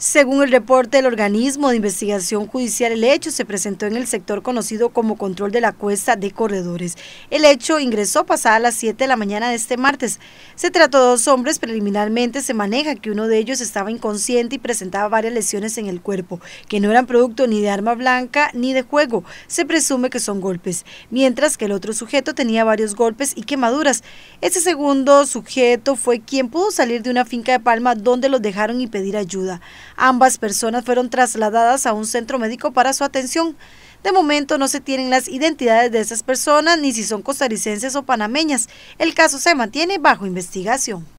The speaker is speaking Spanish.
Según el reporte del organismo de investigación judicial, el hecho se presentó en el sector conocido como control de la cuesta de corredores. El hecho ingresó pasada las 7 de la mañana de este martes. Se trató de dos hombres, preliminarmente se maneja que uno de ellos estaba inconsciente y presentaba varias lesiones en el cuerpo, que no eran producto ni de arma blanca ni de juego. Se presume que son golpes, mientras que el otro sujeto tenía varios golpes y quemaduras. Este segundo sujeto fue quien pudo salir de una finca de Palma donde los dejaron y pedir ayuda. Ambas personas fueron trasladadas a un centro médico para su atención. De momento no se tienen las identidades de esas personas ni si son costarricenses o panameñas. El caso se mantiene bajo investigación.